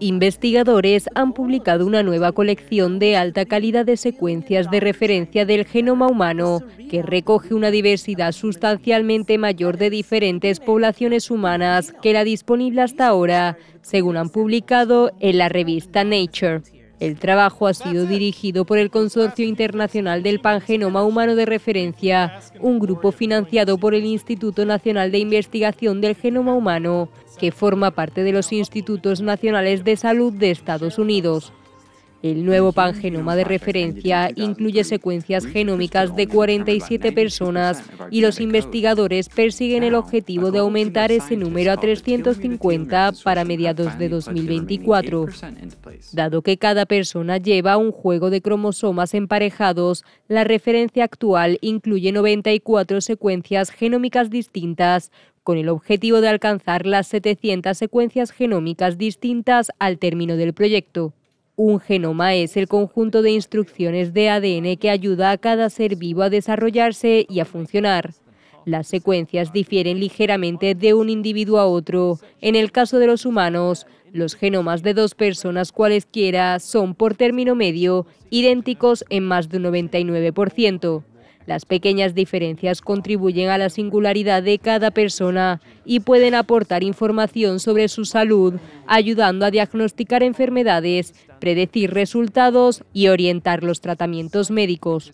Investigadores han publicado una nueva colección de alta calidad de secuencias de referencia del genoma humano, que recoge una diversidad sustancialmente mayor de diferentes poblaciones humanas que la disponible hasta ahora, según han publicado en la revista Nature. El trabajo ha sido dirigido por el Consorcio Internacional del Pangenoma Humano de Referencia, un grupo financiado por el Instituto Nacional de Investigación del Genoma Humano, que forma parte de los Institutos Nacionales de Salud de Estados Unidos. El nuevo pangenoma de referencia incluye secuencias genómicas de 47 personas y los investigadores persiguen el objetivo de aumentar ese número a 350 para mediados de 2024. Dado que cada persona lleva un juego de cromosomas emparejados, la referencia actual incluye 94 secuencias genómicas distintas, con el objetivo de alcanzar las 700 secuencias genómicas distintas al término del proyecto. Un genoma es el conjunto de instrucciones de ADN que ayuda a cada ser vivo a desarrollarse y a funcionar. Las secuencias difieren ligeramente de un individuo a otro. En el caso de los humanos, los genomas de dos personas cualesquiera son por término medio idénticos en más de 99%. Las pequeñas diferencias contribuyen a la singularidad de cada persona y pueden aportar información sobre su salud, ayudando a diagnosticar enfermedades, predecir resultados y orientar los tratamientos médicos.